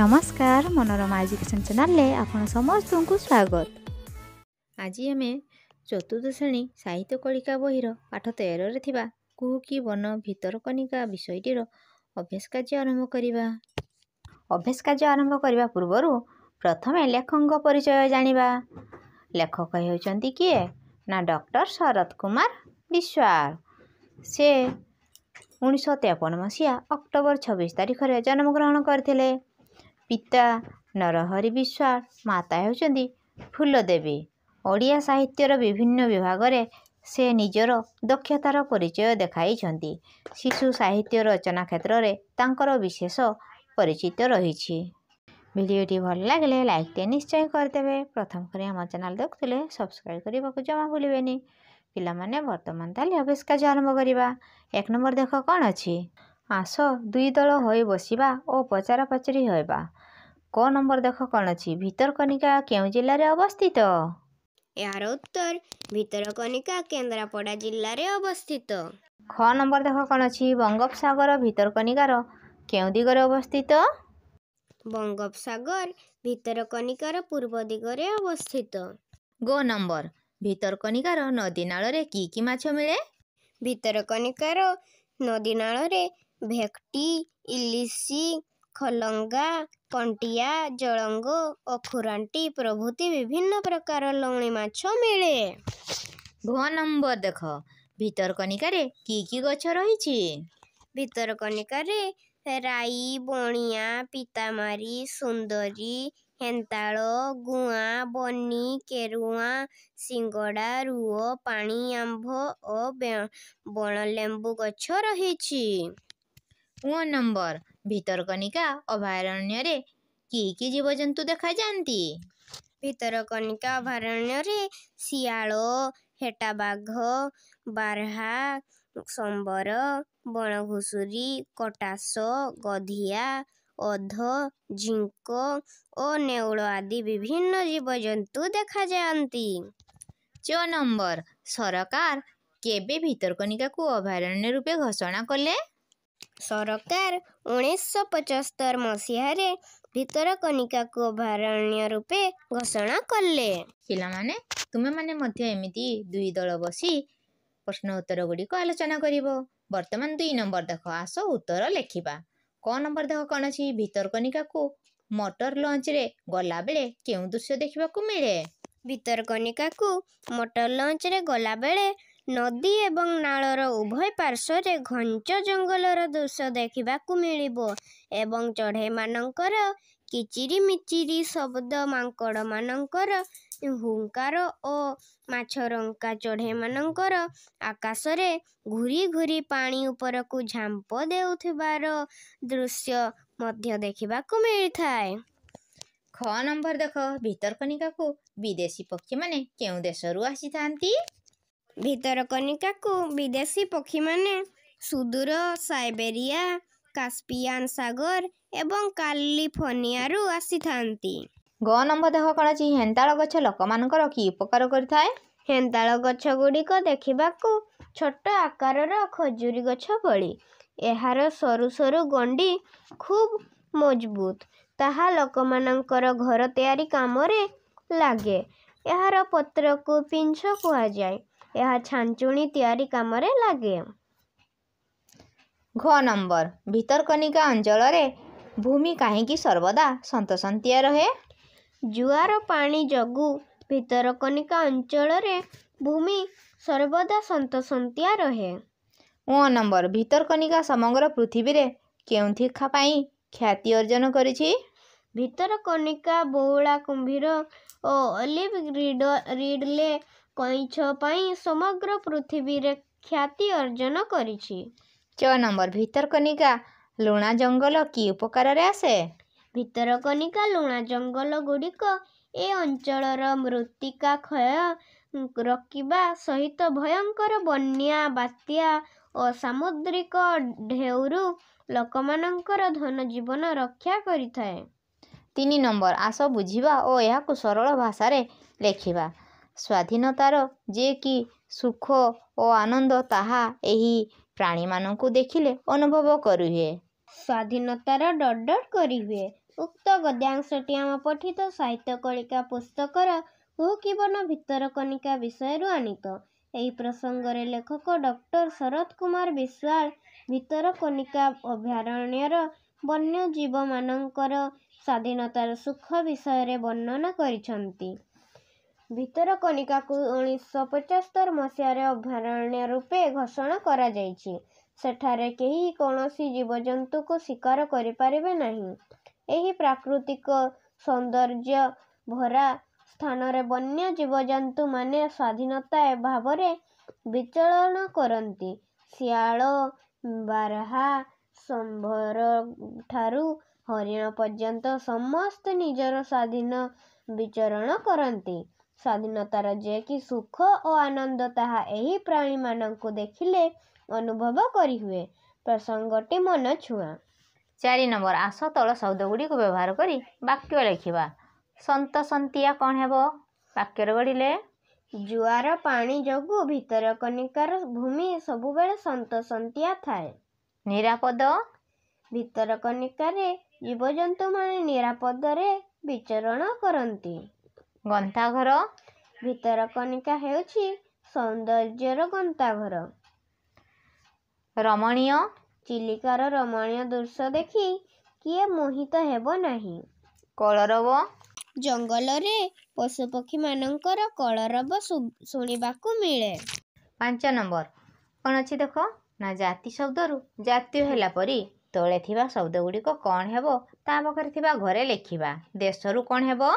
ନମସ୍କାର ମନୋରମା ଏଜୁକେସନ୍ ଚ୍ୟାନେଲରେ ଆପଣ ସମସ୍ତଙ୍କୁ ସ୍ୱାଗତ ଆଜି ଆମେ ଚତୁର୍ଥ ଶ୍ରେଣୀ ସାହିତ୍ୟ କଳିକା ବହିର ପାଠ ତେରରେ ଥିବା କୁହୁକି ବନ ଭିତରକନିକା ବିଷୟଟିର ଅଭ୍ୟାସ କାର୍ଯ୍ୟ ଆରମ୍ଭ କରିବା ଅଭ୍ୟାସ କାର୍ଯ୍ୟ ଆରମ୍ଭ କରିବା ପୂର୍ବରୁ ପ୍ରଥମେ ଲେଖକଙ୍କ ପରିଚୟ ଜାଣିବା ଲେଖକ ହେଉଛନ୍ତି କିଏ ନା ଡକ୍ଟର ଶରତ କୁମାର ବିଶ୍ୱାଳ ସେ ଉଣେଇଶହ ତେପନ ମସିହା ଅକ୍ଟୋବର ଛବିଶ ତାରିଖରେ ଜନ୍ମଗ୍ରହଣ କରିଥିଲେ ପିତା ନରହରି ବିଶ୍ୱାଳ ମାତା ହେଉଛନ୍ତି ଫୁଲଦେବୀ ଓଡ଼ିଆ ସାହିତ୍ୟର ବିଭିନ୍ନ ବିଭାଗରେ ସେ ନିଜର ଦକ୍ଷତାର ପରିଚୟ ଦେଖାଇଛନ୍ତି ଶିଶୁ ସାହିତ୍ୟ ରଚନା କ୍ଷେତ୍ରରେ ତାଙ୍କର ବିଶେଷ ପରିଚିତ ରହିଛି ଭିଡ଼ିଓଟି ଭଲ ଲାଗିଲେ ଲାଇକ୍ଟିଏ ନିଶ୍ଚୟ କରିଦେବେ ପ୍ରଥମ କରି ଆମ ଚ୍ୟାନେଲ୍ ଦେଖୁଥିଲେ ସବସ୍କ୍ରାଇବ୍ କରିବାକୁ ଜମା ଭୁଲିବେନି ପିଲାମାନେ ବର୍ତ୍ତମାନ ତାହେଲେ ଅବିଷ୍କାର ଆରମ୍ଭ କରିବା ଏକ ନମ୍ବର ଦେଖ କ'ଣ ଅଛି ଆସ ଦୁଇ ଦଳ ହୋଇ ବସିବା ଓ ପଚରାପଚରି ହେବା କ ନମ୍ବର ଦେଖ କ'ଣ ଅଛି ଭିତରକନିକା କେଉଁ ଜିଲ୍ଲାରେ ଅବସ୍ଥିତ ଏହାର ଉତ୍ତର ଭିତରକନିକା କେନ୍ଦ୍ରାପଡ଼ା ଜିଲ୍ଲାରେ ଅବସ୍ଥିତ ଖ ନମ୍ବର ଦେଖ କ'ଣ ଅଛି ବଙ୍ଗୋପସାଗର ଭିତରକନିକାର କେଉଁ ଦିଗରେ ଅବସ୍ଥିତ ବଙ୍ଗୋପସାଗର ଭିତରକନିକାର ପୂର୍ବ ଦିଗରେ ଅବସ୍ଥିତ ଗୋ ନମ୍ବର ଭିତରକନିକାର ନଦୀ ନାଳରେ କି କି ମାଛ ମିଳେ ଭିତରକନିକାର ନଦୀ ନାଳରେ ভেকটি ইলিশি ଖଲଙ୍ଗା କଣ୍ଟିଆ ଜଳଙ୍ଗ ଅଖୁରାଣ୍ଟି ପ୍ରଭୃତି ବିଭିନ୍ନ ପ୍ରକାର ଲଉଣୀ ମାଛ ମିଳେ ଘ ନମ୍ବର ଦେଖ ଭିତରକନିକାରେ କି କି ଗଛ ରହିଛି ଭିତରକନିକାରେ ରାଇ ବଣିଆ ପିତାମାରୀ ସୁନ୍ଦରୀ ହେନ୍ତାଳ ଗୁଆ ବନି କେରୁଆ ସିଙ୍ଗଡ଼ା ରୁଅ ପାଣି ଆମ୍ବ ଓ ବଣ ଲେମ୍ବୁ ଗଛ ରହିଛି ମୋ ନମ୍ବର ଭିତରକନିକା ଅଭୟାରଣ୍ୟରେ କି କି ଜୀବଜନ୍ତୁ ଦେଖାଯାଆନ୍ତି ଭିତରକନିକା ଅଭୟାରଣ୍ୟରେ ଶିଆଳ ହେଟା ବାଘ ବାର୍ହା ସମ୍ବର ବଣଘୁଷୁରୀ କଟାସ ଗଧିଆ ଅଧ ଝିଙ୍କ ଓ ନେଉଳ ଆଦି ବିଭିନ୍ନ ଜୀବଜନ୍ତୁ ଦେଖାଯାଆନ୍ତି ଚ ନମ୍ବର ସରକାର କେବେ ଭିତରକନିକାକୁ ଅଭୟାରଣ୍ୟ ରୂପେ ଘୋଷଣା କଲେ ସରକାର ଉଣେଇଶହ ପଞ୍ଚସ୍ତର ମସିହାରେ ଭିତରକନିକାକୁ ଅଭୟାରଣ୍ୟ ରୂପେ ଘୋଷଣା କଲେ ପିଲାମାନେ ତୁମେମାନେ ମଧ୍ୟ ଏମିତି ଦୁଇ ଦଳ ବସି ପ୍ରଶ୍ନ ଉତ୍ତର ଗୁଡ଼ିକ ଆଲୋଚନା କରିବ ବର୍ତ୍ତମାନ ଦୁଇ ନମ୍ବର ଦେଖ ଆସ ଉତ୍ତର ଲେଖିବା କ'ଣ ନମ୍ବର ଦେଖ କ'ଣ ଅଛି ଭିତରକନିକାକୁ ମଟର ଲଞ୍ଚରେ ଗଲାବେଳେ କେଉଁ ଦୃଶ୍ୟ ଦେଖିବାକୁ ମିଳେ ଭିତରକନିକାକୁ ମଟର ଲଞ୍ଚରେ ଗଲାବେଳେ ନଦୀ ଏବଂ ନାଳର ଉଭୟ ପାର୍ଶ୍ୱରେ ଘଞ୍ଚ ଜଙ୍ଗଲର ଦୃଶ୍ୟ ଦେଖିବାକୁ ମିଳିବ ଏବଂ ଚଢ଼େଇମାନଙ୍କର କିଚିରି ମିଚିରି ଶବ୍ଦ ମାଙ୍କଡ଼ମାନଙ୍କର ହୁଙ୍କାର ଓ ମାଛ ରଙ୍କା ଚଢ଼େଇମାନଙ୍କର ଆକାଶରେ ଘୁରି ଘୁରି ପାଣି ଉପରକୁ ଝାମ୍ପ ଦେଉଥିବାର ଦୃଶ୍ୟ ମଧ୍ୟ ଦେଖିବାକୁ ମିଳିଥାଏ ଖ ନମ୍ବର ଦେଖ ଭିତରକନିକାକୁ ବିଦେଶୀ ପକ୍ଷୀମାନେ କେଉଁ ଦେଶରୁ ଆସିଥାନ୍ତି ଭିତରକନିକାକୁ ବିଦେଶୀ ପକ୍ଷୀମାନେ ସୁଦୂର ସାଇବେରିଆ କାସ୍ପିଆନ୍ ସାଗର ଏବଂ କାଲିଫର୍ଣ୍ଣିଆରୁ ଆସିଥାନ୍ତି ଗନମ୍ବ ଦେହ କୌଣସି ହେନ୍ତାଳ ଗଛ ଲୋକମାନଙ୍କର କି ଉପକାର କରିଥାଏ ହେନ୍ତାଳ ଗଛ ଗୁଡ଼ିକ ଦେଖିବାକୁ ଛୋଟ ଆକାରର ଖଜୁରୀ ଗଛ ଭଳି ଏହାର ସରୁ ସରୁ ଗଣ୍ଡି ଖୁବ୍ ମଜବୁତ ତାହା ଲୋକମାନଙ୍କର ଘର ତିଆରି କାମରେ ଲାଗେ ଏହାର ପତ୍ରକୁ ପିଞ୍ଛ କୁହାଯାଏ ଏହା ଛାଞ୍ଚୁଣି ତିଆରି କାମରେ ଲାଗେ ଘ ନମ୍ବର ଭିତରକନିକା ଅଞ୍ଚଳରେ ଭୂମି କାହିଁକି ସର୍ବଦା ସନ୍ତସନ୍ତିଆ ରହେ ଜୁଆର ପାଣି ଯୋଗୁଁ ଭିତରକନିକା ଅଞ୍ଚଳରେ ଭୂମି ସର୍ବଦା ସନ୍ତସନ୍ତିଆ ରହେ ଓ ନମ୍ବର ଭିତରକନିକା ସମଗ୍ର ପୃଥିବୀରେ କେଉଁଠିଖା ପାଇଁ ଖ୍ୟାତି ଅର୍ଜନ କରିଛି ଭିତରକନିକା ବଉଳା କୁମ୍ଭୀର ଓ ଅଲିଭ ରିଡ ରିଡ଼ଲେ କଇଁଛ ପାଇଁ ସମଗ୍ର ପୃଥିବୀରେ ଖ୍ୟାତି ଅର୍ଜନ କରିଛି ଚ ନମ୍ବର ଭିତରକନିକା ଲୁଣା ଜଙ୍ଗଲ କି ଉପକାରରେ ଆସେ ଭିତରକନିକା ଲୁଣା ଜଙ୍ଗଲ ଗୁଡ଼ିକ ଏ ଅଞ୍ଚଳର ମୃତ୍ତିକା କ୍ଷୟ ରଖିବା ସହିତ ଭୟଙ୍କର ବନ୍ୟା ବାତ୍ୟା ଓ ସାମୁଦ୍ରିକ ଢେଉରୁ ଲୋକମାନଙ୍କର ଧନଜୀବନ ରକ୍ଷା କରିଥାଏ ତିନି ନମ୍ବର ଆସ ବୁଝିବା ଓ ଏହାକୁ ସରଳ ଭାଷାରେ ଲେଖିବା ସ୍ୱାଧୀନତାର ଯେ କି ସୁଖ ଓ ଆନନ୍ଦ ତାହା ଏହି ପ୍ରାଣୀମାନଙ୍କୁ ଦେଖିଲେ ଅନୁଭବ କରିହୁଏ ସ୍ୱାଧୀନତାର ଡଟ୍ ଡଟ୍ କରିହୁଏ ଉକ୍ତ ଗଦ୍ୟାଂଶଟି ଆମ ପଠିତ ସାହିତ୍ୟ କଳିକା ପୁସ୍ତକର କୁହୁକିବନ ଭିତରକନିକା ବିଷୟରୁ ଆଣିତ ଏହି ପ୍ରସଙ୍ଗରେ ଲେଖକ ଡକ୍ଟର ଶରତ କୁମାର ବିଶ୍ୱାଳ ଭିତରକନିକା ଅଭୟାରଣ୍ୟର ବନ୍ୟଜୀବମାନଙ୍କର ସ୍ୱାଧୀନତାର ସୁଖ ବିଷୟରେ ବର୍ଣ୍ଣନା କରିଛନ୍ତି ଭିତରକନିକାକୁ ଉଣେଇଶହ ପଞ୍ଚସ୍ତର ମସିହାରେ ଅଭୟାରଣ୍ୟ ରୂପେ ଘୋଷଣା କରାଯାଇଛି ସେଠାରେ କେହି କୌଣସି ଜୀବଜନ୍ତୁକୁ ଶିକାର କରିପାରିବେ ନାହିଁ ଏହି ପ୍ରାକୃତିକ ସୌନ୍ଦର୍ଯ୍ୟ ଭରା ସ୍ଥାନରେ ବନ୍ୟ ଜୀବଜନ୍ତୁମାନେ ସ୍ୱାଧୀନତା ଭାବରେ ବିଚଳନ କରନ୍ତି ଶିଆଳ ବାରହା ସମ୍ଭର ଠାରୁ ହରିଣ ପର୍ଯ୍ୟନ୍ତ ସମସ୍ତେ ନିଜର ସ୍ୱାଧୀନ ବିଚରଣ କରନ୍ତି ସ୍ୱାଧୀନତାର ଯେ କି ସୁଖ ଓ ଆନନ୍ଦ ତାହା ଏହି ପ୍ରାଣୀମାନଙ୍କୁ ଦେଖିଲେ ଅନୁଭବ କରିହୁଏ ପ୍ରସଙ୍ଗଟି ମନ ଛୁଆଁ ଚାରି ନମ୍ବର ଆସ ତଳ ଶବ୍ଦ ଗୁଡ଼ିକୁ ବ୍ୟବହାର କରି ବାକ୍ୟ ଲେଖିବା ସନ୍ତସନ୍ତିଆ କ'ଣ ହେବ ବାକ୍ୟରେ ଗଢ଼ିଲେ ଜୁଆର ପାଣି ଯୋଗୁଁ ଭିତରକନିକାର ଭୂମି ସବୁବେଳେ ସନ୍ତସନ୍ତିଆ ଥାଏ ନିରାପଦ ଭିତରକନିକାରେ ଜୀବଜନ୍ତୁମାନେ ନିରାପଦରେ ବିଚରଣ କରନ୍ତି ଗନ୍ତାଘର ଭିତରକନିକା ହେଉଛି ସୌନ୍ଦର୍ଯ୍ୟର ଗନ୍ତାଘର ରମଣୀୟ ଚିଲିକାର ରମଣୀୟ ଦୃଶ୍ୟ ଦେଖି କିଏ ମୋହିତ ହେବ ନାହିଁ କଳରବ ଜଙ୍ଗଲରେ ପଶୁପକ୍ଷୀମାନଙ୍କର କଳରବ ଶୁଣିବାକୁ ମିଳେ ପାଞ୍ଚ ନମ୍ବର କ'ଣ ଅଛି ଦେଖ ନା ଜାତି ଶବ୍ଦରୁ ଜାତୀୟ ହେଲା ପରି ତଳେ ଥିବା ଶବ୍ଦ ଗୁଡ଼ିକ କ'ଣ ହେବ ତା ପାଖରେ ଥିବା ଘରେ ଲେଖିବା ଦେଶରୁ କ'ଣ ହେବ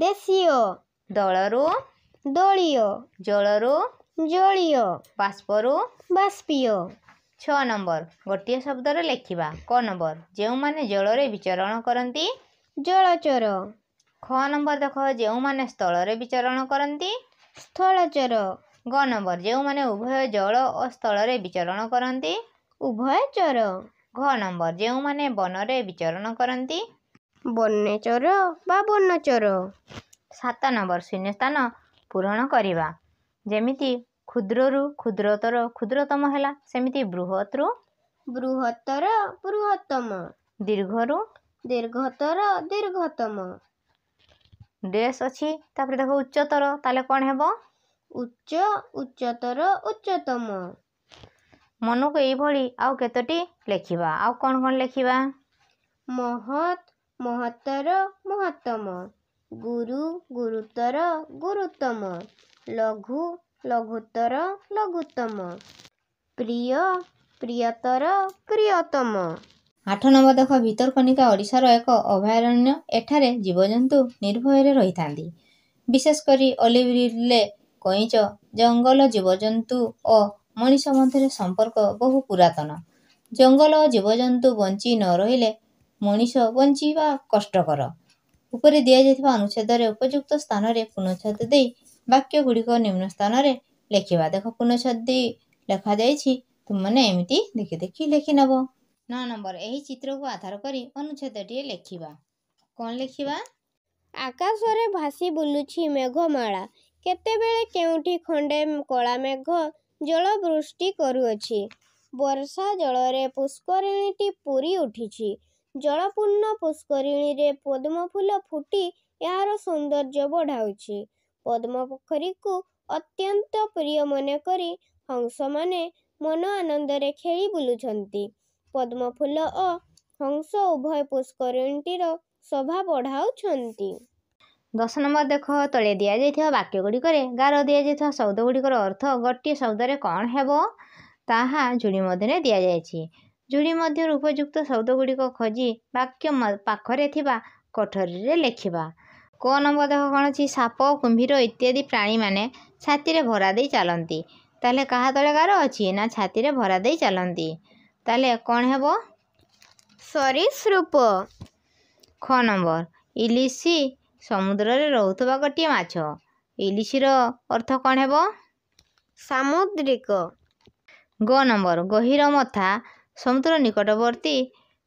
ଦେଶୀୟ ଦଳରୁ ଦଳୀୟ ଜଳରୁ ଜଳୀୟ ବାଷ୍ପରୁ ବାଷ୍ପୀୟ ଛଅ ନମ୍ବର ଗୋଟିଏ ଶବ୍ଦରେ ଲେଖିବା କ ନମ୍ବର ଯେଉଁମାନେ ଜଳରେ ବିଚରଣ କରନ୍ତି ଜଳଚର ଖ ନମ୍ବର ଦେଖ ଯେଉଁମାନେ ସ୍ଥଳରେ ବିଚରଣ କରନ୍ତି ସ୍ଥଳଚର ଗ ନମ୍ବର ଯେଉଁମାନେ ଉଭୟ ଜଳ ଓ ସ୍ଥଳରେ ବିଚରଣ କରନ୍ତି ଉଭୟ ଚର ଘ ନମ୍ବର ଯେଉଁମାନେ ବନରେ ବିଚରଣ କରନ୍ତି ବନ୍ୟଚର ବା ବନ୍ୟଚର ସାତ ନମ୍ବର ଶୂନ୍ୟ ସ୍ଥାନ ପୂରଣ କରିବା ଯେମିତି କ୍ଷୁଦ୍ରରୁ କ୍ଷୁଦ୍ରତର କ୍ଷୁଦ୍ରତମ ହେଲା ସେମିତି ବୃହତରୁ ବୃହତ୍ତର ବୃହତ୍ତମ ଦୀର୍ଘରୁ ଦୀର୍ଘତର ଦୀର୍ଘତମ ଡ୍ରେସ୍ ଅଛି ତାପରେ ଦେଖ ଉଚ୍ଚତର ତାହେଲେ କ'ଣ ହେବ ଉଚ୍ଚ ଉଚ୍ଚତର ଉଚ୍ଚତମ ମନକୁ ଏଇଭଳି ଆଉ କେତୋଟି ଲେଖିବା ଆଉ କ'ଣ କ'ଣ ଲେଖିବା ମହତ୍ ମହତ୍ତର ମହତ୍ତମ ଗୁରୁ ଗୁରୁତର ଗୁରୁତମ ଲଘୁ ଲଘୁତର ଲଘୁତମ ପ୍ରିୟ ପ୍ରିୟତର ପ୍ରିୟତମ ଆଠ ନମ୍ବର ଦେଖ ଭିତରକନିକା ଓଡ଼ିଶାର ଏକ ଅଭୟାରଣ୍ୟ ଏଠାରେ ଜୀବଜନ୍ତୁ ନିର୍ଭୟରେ ରହିଥାନ୍ତି ବିଶେଷ କରି ଅଲିଭ୍ରିଲେ କଇଁଚ ଜଙ୍ଗଲ ଜୀବଜନ୍ତୁ ଓ ମଣିଷ ମଧ୍ୟରେ ସମ୍ପର୍କ ବହୁ ପୁରାତନ ଜଙ୍ଗଲ ଓ ଜୀବଜନ୍ତୁ ବଞ୍ଚି ନ ରହିଲେ ମଣିଷ ବଞ୍ଚିବା କଷ୍ଟକର ଉପରେ ଦିଆଯାଇଥିବା ଅନୁଚ୍ଛେଦରେ ଉପଯୁକ୍ତ ସ୍ଥାନରେ ପୁନଚ୍ଛେଦ ଦେଇ ବାକ୍ୟ ଗୁଡ଼ିକ ନିମ୍ନ ସ୍ଥାନରେ ଲେଖିବା ଦେଖ ପୁନଚ୍ଛେଦ ଦେଇ ଲେଖାଯାଇଛି ତୁମମାନେ ଏମିତି ଦେଖି ଦେଖି ଲେଖିନେବ ନଅ ନମ୍ବର ଏହି ଚିତ୍ରକୁ ଆଧାର କରି ଅନୁଚ୍ଛେଦଟିଏ ଲେଖିବା କ'ଣ ଲେଖିବା ଆକାଶରେ ଭାସି ବୁଲୁଛି ମେଘମାଳା କେତେବେଳେ କେଉଁଠି ଖଣ୍ଡେ କଳା ମେଘ ଜଳ ବୃଷ୍ଟି କରୁଅଛି ବର୍ଷା ଜଳରେ ପୁଷ୍କରିଣୀଟି ପୁରି ଉଠିଛି ଜଳପୂର୍ଣ୍ଣ ପୁଷ୍କରିଣୀରେ ପଦ୍ମ ଫୁଲ ଫୁଟି ଏହାର ସୌନ୍ଦର୍ଯ୍ୟ ବଢ଼ାଉଛି ପଦ୍ମ ପୋଖରୀକୁ ଅତ୍ୟନ୍ତ ପ୍ରିୟ ମନେ କରି ହଂସମାନେ ମନ ଆନନ୍ଦରେ ଖେଳି ବୁଲୁଛନ୍ତି ପଦ୍ମ ଫୁଲ ଓ ହଂସ ଉଭୟ ପୁଷ୍କରିଣୀଟିର ଶୋଭା ବଢ଼ାଉଛନ୍ତି ଦଶ ନମ୍ବର ଦେଖ ତଳେ ଦିଆଯାଇଥିବା ବାକ୍ୟ ଗୁଡ଼ିକରେ ଗାର ଦିଆଯାଇଥିବା ଶବ୍ଦ ଗୁଡ଼ିକର ଅର୍ଥ ଗୋଟିଏ ଶବ୍ଦରେ କ'ଣ ହେବ ତାହା ଯୋଡ଼ି ମଧ୍ୟରେ ଦିଆଯାଇଛି ଜୁଡ଼ି ମଧ୍ୟରୁ ଉପଯୁକ୍ତ ଶବ୍ଦ ଗୁଡ଼ିକ ଖୋଜି ବାକ୍ୟ ପାଖରେ ଥିବା କୋଠରୀରେ ଲେଖିବା କ ନମ୍ବର ଦେଖ କ'ଣ ଅଛି ସାପ କୁମ୍ଭୀର ଇତ୍ୟାଦି ପ୍ରାଣୀମାନେ ଛାତିରେ ଭରା ଦେଇ ଚାଲନ୍ତି ତାହେଲେ କାହା ତଳେ ଗାର ଅଛି ନା ଛାତିରେ ଭରା ଦେଇ ଚାଲନ୍ତି ତାହେଲେ କ'ଣ ହେବ ସରିସୃପ ଖ ନମ୍ବର ଇଲିଶି ସମୁଦ୍ରରେ ରହୁଥିବା ଗୋଟିଏ ମାଛ ଇଲିଶିର ଅର୍ଥ କ'ଣ ହେବ ସାମୁଦ୍ରିକ ଗ ନମ୍ବର ଗହିର ମଥା ସମୁଦ୍ର ନିକଟବର୍ତ୍ତୀ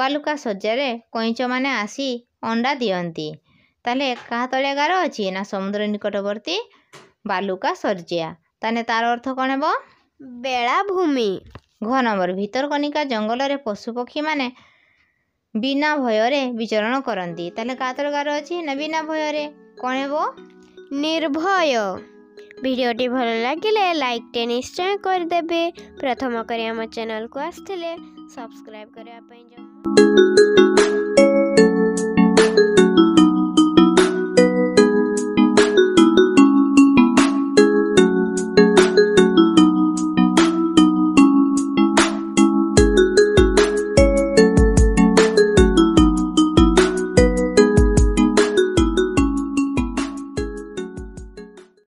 ବାଲୁକା ଶଯ୍ୟାରେ କଇଁଚମାନେ ଆସି ଅଣ୍ଡା ଦିଅନ୍ତି ତାହେଲେ କାହା ତଳିଆ ଗାର ଅଛି ନା ସମୁଦ୍ର ନିକଟବର୍ତ୍ତୀ ବାଲୁକା ଶଯ୍ୟା ତାହେଲେ ତାର ଅର୍ଥ କ'ଣ ହେବ ବେଳାଭୂମି ଘ ନମ୍ବର ଭିତରକନିକା ଜଙ୍ଗଲରେ ପଶୁପକ୍ଷୀମାନେ ବିନା ଭୟରେ ବିଚରଣ କରନ୍ତି ତାହେଲେ କାହା ତଳେ ଗାର ଅଛି ନା ବିନା ଭୟରେ କ'ଣ ହେବ ନିର୍ଭୟ ভিডিওটি ভালো লাগিলে টে নিশ্চয় করে দেবে প্রথম করে আমার চ্যানেলକୁ ଆସିଥିଲେ ସବସ୍କ୍ରାଇବ୍ କରିବା ପାଇଁ